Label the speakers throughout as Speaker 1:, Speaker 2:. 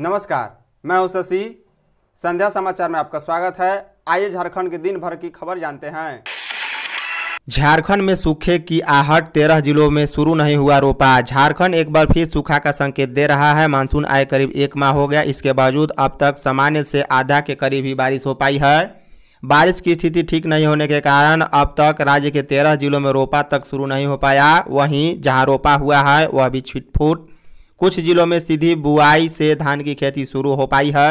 Speaker 1: नमस्कार मैं हूं शशि संध्या समाचार में आपका स्वागत है आइए झारखंड के दिन भर की खबर जानते हैं झारखंड में सूखे की आहट तेरह जिलों में शुरू नहीं हुआ रोपा झारखंड एक बार फिर सूखा का संकेत दे रहा है मानसून आए करीब एक माह हो गया इसके बावजूद अब तक सामान्य से आधा के करीब ही बारिश हो पाई है बारिश की स्थिति ठीक नहीं होने के कारण अब तक राज्य के तेरह जिलों में रोपा तक शुरू नहीं हो पाया वहीं जहां रोपा हुआ है वह भी छिटफुट कुछ जिलों में सीधी बुआई से धान की खेती शुरू हो पाई है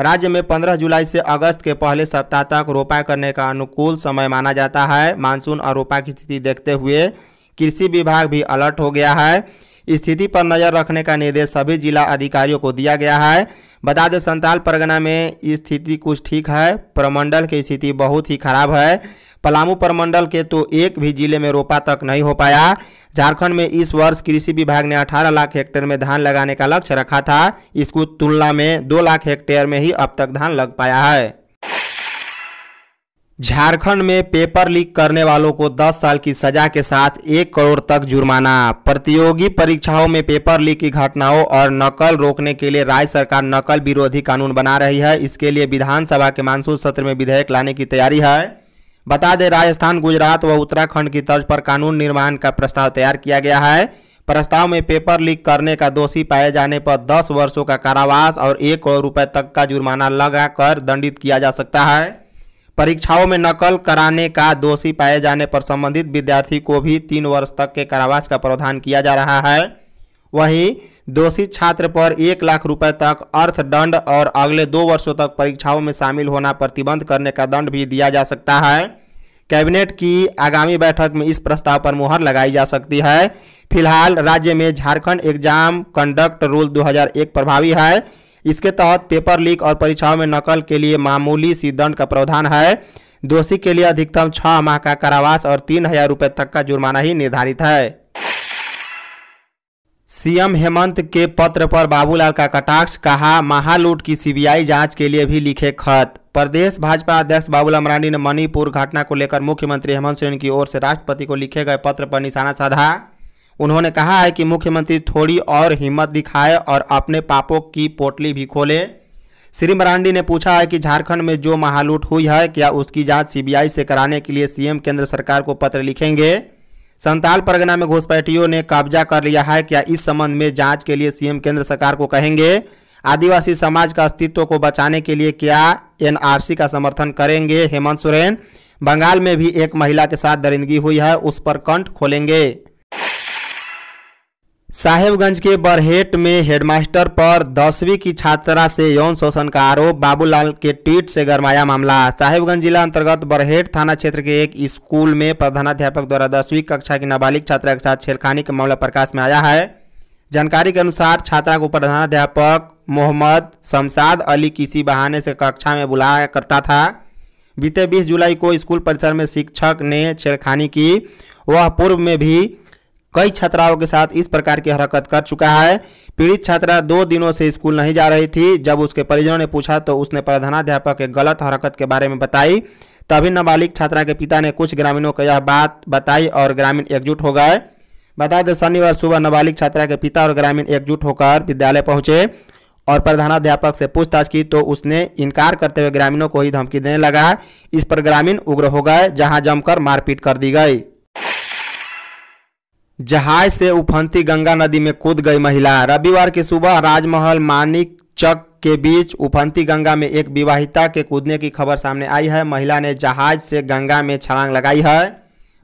Speaker 1: राज्य में पंद्रह जुलाई से अगस्त के पहले सप्ताह तक रोपा करने का अनुकूल समय माना जाता है मानसून और रोपा की स्थिति देखते हुए कृषि विभाग भी अलर्ट हो गया है स्थिति पर नजर रखने का निर्देश सभी जिला अधिकारियों को दिया गया है बता दें संताल परगना में स्थिति कुछ ठीक है प्रमंडल की स्थिति बहुत ही खराब है पलामू प्रमंडल के तो एक भी जिले में रोपा तक नहीं हो पाया झारखंड में इस वर्ष कृषि विभाग ने 18 लाख हेक्टेयर में धान लगाने का लक्ष्य रखा था इसको तुलना में 2 लाख हेक्टेयर में ही अब तक धान लग पाया है झारखंड में पेपर लीक करने वालों को 10 साल की सजा के साथ एक करोड़ तक जुर्माना प्रतियोगी परीक्षाओं में पेपर लीक की घटनाओं और नकल रोकने के लिए राज्य सरकार नकल विरोधी कानून बना रही है इसके लिए विधानसभा के मानसून सत्र में विधेयक लाने की तैयारी है बता दें राजस्थान गुजरात व उत्तराखंड की तर्ज पर कानून निर्माण का प्रस्ताव तैयार किया गया है प्रस्ताव में पेपर लीक करने का दोषी पाए जाने पर दस वर्षों का कारावास और एक करोड़ रुपये तक का जुर्माना लगाकर दंडित किया जा सकता है परीक्षाओं में नकल कराने का दोषी पाए जाने पर संबंधित विद्यार्थी को भी तीन वर्ष तक के कारावास का प्रावधान किया जा रहा है वहीं दोषी छात्र पर एक लाख रुपए तक अर्थदंड और अगले दो वर्षों तक परीक्षाओं में शामिल होना प्रतिबंध करने का दंड भी दिया जा सकता है कैबिनेट की आगामी बैठक में इस प्रस्ताव पर मुहर लगाई जा सकती है फिलहाल राज्य में झारखंड एग्जाम कंडक्ट रूल 2001 प्रभावी है इसके तहत पेपर लीक और परीक्षाओं में नकल के लिए मामूली सी दंड का प्रावधान है दोषी के लिए अधिकतम छह माह का कारावास और तीन हजार रुपये तक का जुर्माना ही निर्धारित है सीएम हेमंत के पत्र पर बाबूलाल का कटाक्ष कहा महालूट की सीबीआई जांच के लिए भी लिखे खत प्रदेश भाजपा अध्यक्ष बाबूलाल मरांडी ने मणिपुर घटना को लेकर मुख्यमंत्री हेमंत सोरेन की ओर से राष्ट्रपति को लिखे गए पत्र पर निशाना साधा उन्होंने कहा है कि मुख्यमंत्री थोड़ी और हिम्मत दिखाए और अपने पापों की पोटली भी खोले श्री मरांडी ने पूछा है कि झारखंड में जो महालूट हुई है क्या उसकी जांच सीबीआई से कराने के लिए सीएम केंद्र सरकार को पत्र लिखेंगे संताल परगना में घुसपैठियों ने कब्जा कर लिया है क्या इस संबंध में जांच के लिए सीएम केंद्र सरकार को कहेंगे आदिवासी समाज का अस्तित्व को बचाने के लिए क्या एनआरसी का समर्थन करेंगे हेमंत सोरेन बंगाल में भी एक महिला के साथ दरिंदगी हुई है उस पर कंठ खोलेंगे साहेबगंज के बरहेट में हेडमास्टर पर दसवीं की छात्रा से यौन शोषण का आरोप बाबूलाल के ट्वीट से गरमाया मामला साहेबगंज जिला अंतर्गत बरहेट थाना क्षेत्र के एक स्कूल में प्रधानाध्यापक द्वारा दसवीं कक्षा की नाबालिग छात्रा के साथ छेड़खानी का मामला प्रकाश में आया है जानकारी के अनुसार छात्रा को प्रधानाध्यापक मोहम्मद शमसाद अली किसी बहाने से कक्षा में बुलाया करता था बीते बीस जुलाई को स्कूल परिसर में शिक्षक ने छेड़खानी की वह पूर्व में भी कई छात्राओं के साथ इस प्रकार की हरकत कर चुका है पीड़ित छात्रा दो दिनों से स्कूल नहीं जा रही थी जब उसके परिजनों ने पूछा तो उसने प्रधानाध्यापक के गलत हरकत के बारे में बताई तभी नाबालिग छात्रा के पिता ने कुछ ग्रामीणों को यह बात बताई और ग्रामीण एकजुट हो गए बता दें शनिवार सुबह नाबालिग छात्रा के पिता और ग्रामीण एकजुट होकर विद्यालय पहुंचे और प्रधानाध्यापक से पूछताछ की तो उसने इनकार करते हुए ग्रामीणों को ही धमकी देने लगा इस पर ग्रामीण उग्र हो गए जहां जमकर मारपीट कर दी गई जहाज से उफनती गंगा नदी में कूद गई महिला रविवार की सुबह राजमहल मानिक चक के बीच उफनती गंगा में एक विवाहिता के कूदने की खबर सामने आई है महिला ने जहाज से गंगा में छलांग लगाई है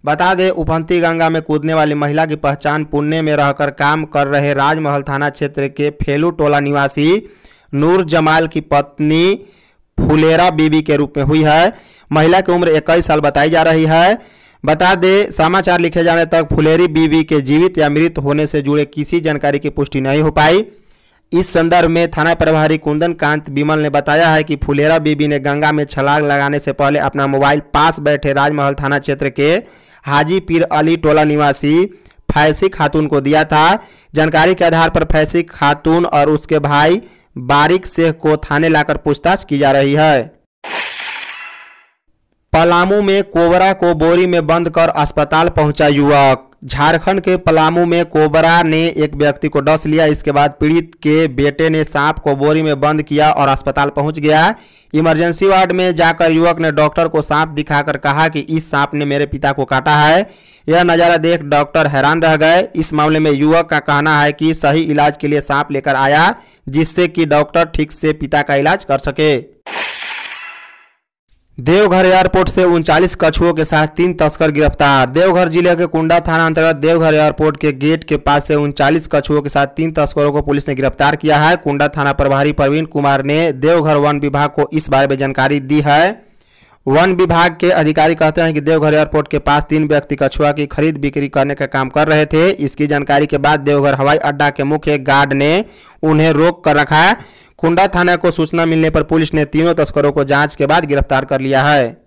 Speaker 1: बता दें उफनती गंगा में कूदने वाली महिला की पहचान पुणे में रहकर काम कर रहे राजमहल थाना क्षेत्र के फेलू टोला निवासी नूर जमाल की पत्नी फुलेरा बीबी के रूप में हुई है महिला की उम्र 21 साल बताई जा रही है बता दें समाचार लिखे जाने तक फुलेरी बीवी के जीवित या मृत होने से जुड़े किसी जानकारी की पुष्टि नहीं हो पाई इस संदर्भ में थाना प्रभारी कुंदन कांत बिमल ने बताया है कि फुलेरा बीबी ने गंगा में छलांग लगाने से पहले अपना मोबाइल पास बैठे राजमहल थाना क्षेत्र के हाजी पीर अली टोला निवासी फैसी खातून को दिया था जानकारी के आधार पर फैसी खातून और उसके भाई बारिक शेख को थाने लाकर पूछताछ की जा रही है पलामू में कोबरा को बोरी में बंद कर अस्पताल पहुंचा युवक झारखंड के पलामू में कोबरा ने एक व्यक्ति को डस लिया इसके बाद पीड़ित के बेटे ने सांप को बोरी में बंद किया और अस्पताल पहुंच गया इमरजेंसी वार्ड में जाकर युवक ने डॉक्टर को सांप दिखाकर कहा कि इस सांप ने मेरे पिता को काटा है यह नज़ारा देख डॉक्टर हैरान रह गए इस मामले में युवक का कहना है कि सही इलाज के लिए सांप लेकर आया जिससे कि डॉक्टर ठीक से पिता का इलाज कर सके देवघर एयरपोर्ट से उनचालीस कछुओं के साथ तीन तस्कर गिरफ्तार देवघर जिले के कुंडा थाना अंतर्गत देवघर एयरपोर्ट के गेट के पास से उनचालीस कछुओं के साथ तीन तस्करों को पुलिस ने गिरफ्तार किया है कुंडा थाना प्रभारी प्रवीण कुमार ने देवघर वन विभाग को इस बारे में जानकारी दी है वन विभाग के अधिकारी कहते हैं कि देवघर एयरपोर्ट के पास तीन व्यक्ति कछुआ की खरीद बिक्री करने का काम कर रहे थे इसकी जानकारी के बाद देवघर हवाई अड्डा के मुख्य गार्ड ने उन्हें रोक कर रखा है कुंडा थाना को सूचना मिलने पर पुलिस ने तीनों तस्करों को जांच के बाद गिरफ्तार कर लिया है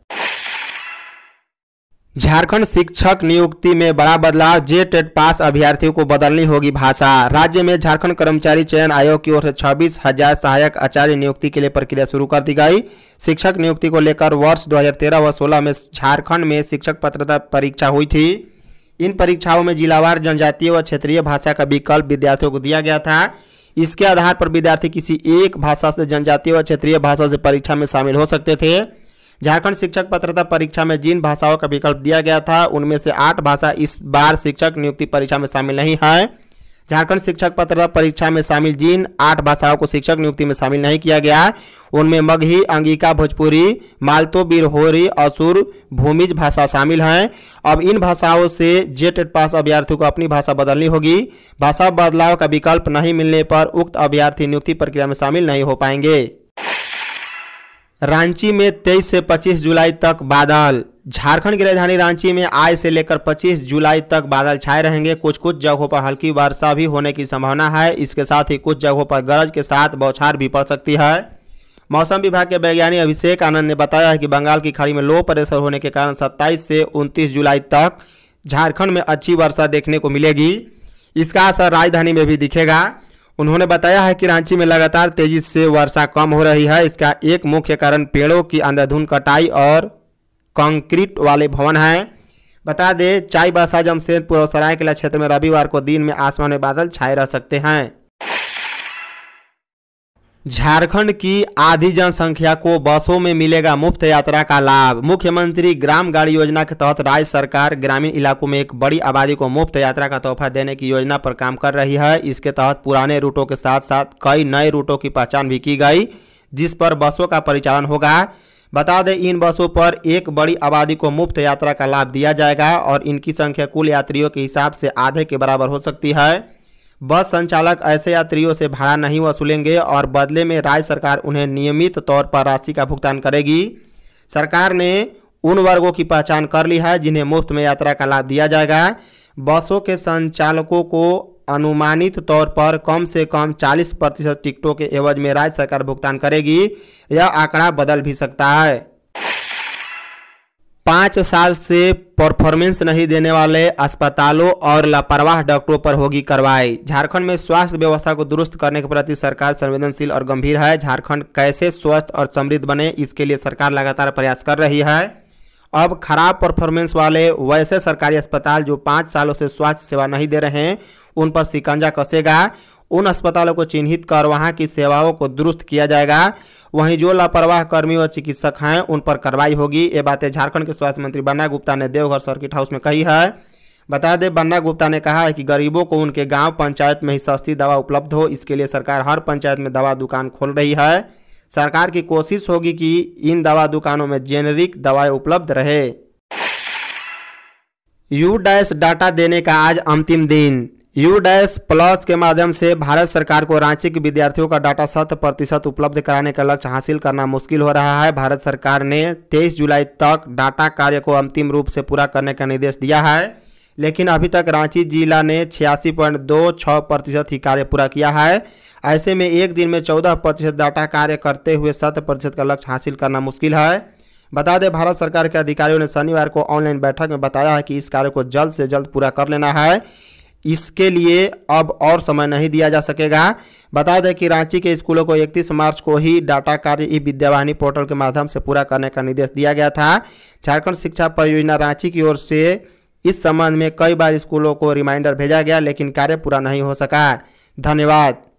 Speaker 1: झारखंड शिक्षक नियुक्ति में बड़ा बदलाव जे टेट पास अभ्यर्थियों को बदलनी होगी भाषा राज्य में झारखंड कर्मचारी चयन आयोग की ओर से छब्बीस हजार सहायक आचार्य नियुक्ति के लिए प्रक्रिया शुरू कर दी गई शिक्षक नियुक्ति को लेकर वर्ष 2013 व 16 में झारखंड में शिक्षक पत्रता परीक्षा हुई थी इन परीक्षाओं में जिलावार जनजातीय व क्षेत्रीय भाषा का विकल्प विद्यार्थियों को दिया गया था इसके आधार पर विद्यार्थी किसी एक भाषा से जनजातीय व क्षेत्रीय भाषा से परीक्षा में शामिल हो सकते थे झारखंड शिक्षक पत्रता परीक्षा में जिन भाषाओं का विकल्प दिया गया था उनमें से आठ भाषा इस बार शिक्षक नियुक्ति परीक्षा में शामिल नहीं है झारखंड शिक्षक पत्रता परीक्षा में शामिल जिन आठ भाषाओं को शिक्षक नियुक्ति में शामिल नहीं किया गया उनमें मगही अंगिका भोजपुरी मालतो बिरहोरी असुर भूमिज भाषा शामिल हैं अब इन भाषाओं से जेट पास अभ्यर्थियों को अपनी भाषा बदलनी होगी भाषा बदलाव का विकल्प नहीं मिलने पर उक्त अभ्यर्थी नियुक्ति प्रक्रिया में शामिल नहीं हो पाएंगे रांची में 23 से 25 जुलाई तक बादल झारखंड की राजधानी रांची में आज से लेकर 25 जुलाई तक बादल छाए रहेंगे कुछ कुछ जगहों पर हल्की वर्षा भी होने की संभावना है इसके साथ ही कुछ जगहों पर गरज के साथ बौछार भी पड़ सकती है मौसम विभाग के वैज्ञानिक अभिषेक आनंद ने बताया है कि बंगाल की खाड़ी में लो प्रेशर होने के कारण 27 से 29 जुलाई तक झारखंड में अच्छी वर्षा देखने को मिलेगी इसका असर राजधानी में भी दिखेगा उन्होंने बताया है कि रांची में लगातार तेजी से वर्षा कम हो रही है इसका एक मुख्य कारण पेड़ों की अंधाधुंध कटाई और कंक्रीट वाले भवन हैं बता दें चाईबासा जमशेदपुर और सरायकला क्षेत्र में रविवार को दिन में आसमान में बादल छाए रह सकते हैं झारखंड की आधी जनसंख्या को बसों में मिलेगा मुफ्त यात्रा का लाभ मुख्यमंत्री ग्राम गाड़ी योजना के तहत राज्य सरकार ग्रामीण इलाकों में एक बड़ी आबादी को मुफ्त यात्रा का तोहफा देने की योजना पर काम कर रही है इसके तहत पुराने रूटों के साथ साथ कई नए रूटों की पहचान भी की गई जिस पर बसों का परिचालन होगा बता दें इन बसों पर एक बड़ी आबादी को मुफ्त यात्रा का लाभ दिया जाएगा और इनकी संख्या कुल यात्रियों के हिसाब से आधे के बराबर हो सकती है बस संचालक ऐसे यात्रियों से भाड़ा नहीं वसूलेंगे और बदले में राज्य सरकार उन्हें नियमित तौर पर राशि का भुगतान करेगी सरकार ने उन वर्गों की पहचान कर ली है जिन्हें मुफ्त में यात्रा का लाभ दिया जाएगा बसों के संचालकों को अनुमानित तौर पर कम से कम 40 प्रतिशत टिकटों के एवज में राज्य सरकार भुगतान करेगी यह आंकड़ा बदल भी सकता है पाँच साल से परफॉर्मेंस नहीं देने वाले अस्पतालों और लापरवाह डॉक्टरों पर होगी कार्रवाई झारखंड में स्वास्थ्य व्यवस्था को दुरुस्त करने के प्रति सरकार संवेदनशील और गंभीर है झारखंड कैसे स्वस्थ और समृद्ध बने इसके लिए सरकार लगातार प्रयास कर रही है अब खराब परफॉर्मेंस वाले वैसे सरकारी अस्पताल जो पाँच सालों से स्वास्थ्य सेवा नहीं दे रहे हैं उन पर शिकंजा कसेगा उन अस्पतालों को चिन्हित कर वहां की सेवाओं को दुरुस्त किया जाएगा वहीं जो लापरवाह कर्मी और चिकित्सक हैं उन पर कार्रवाई होगी ये बातें झारखंड के स्वास्थ्य मंत्री बन्ना गुप्ता ने देवघर सर्किट हाउस में कही है बता दें बन्ना गुप्ता ने कहा है कि गरीबों को उनके गांव पंचायत में ही सस्ती दवा उपलब्ध हो इसके लिए सरकार हर पंचायत में दवा दुकान खोल रही है सरकार की कोशिश होगी कि इन दवा दुकानों में जेनेरिक दवाएं उपलब्ध रहे यू डैश डाटा देने का आज अंतिम दिन यू डैश प्लस के माध्यम से भारत सरकार को रांची के विद्यार्थियों का डाटा शत प्रतिशत उपलब्ध कराने का लक्ष्य हासिल करना मुश्किल हो रहा है भारत सरकार ने 23 जुलाई तक डाटा कार्य को अंतिम रूप से पूरा करने का निर्देश दिया है लेकिन अभी तक रांची जिला ने छियासी पॉइंट दो छः प्रतिशत ही कार्य पूरा किया है ऐसे में एक दिन में चौदह प्रतिशत डाटा कार्य करते हुए शत प्रतिशत का लक्ष्य हासिल करना मुश्किल है बता दें भारत सरकार के अधिकारियों ने शनिवार को ऑनलाइन बैठक में बताया है कि इस कार्य को जल्द से जल्द पूरा कर लेना है इसके लिए अब और समय नहीं दिया जा सकेगा बता दें कि रांची के स्कूलों को 31 मार्च को ही डाटा कार्य ई विद्यावाहिनी पोर्टल के माध्यम से पूरा करने का निर्देश दिया गया था झारखंड शिक्षा परियोजना रांची की ओर से इस संबंध में कई बार स्कूलों को रिमाइंडर भेजा गया लेकिन कार्य पूरा नहीं हो सका धन्यवाद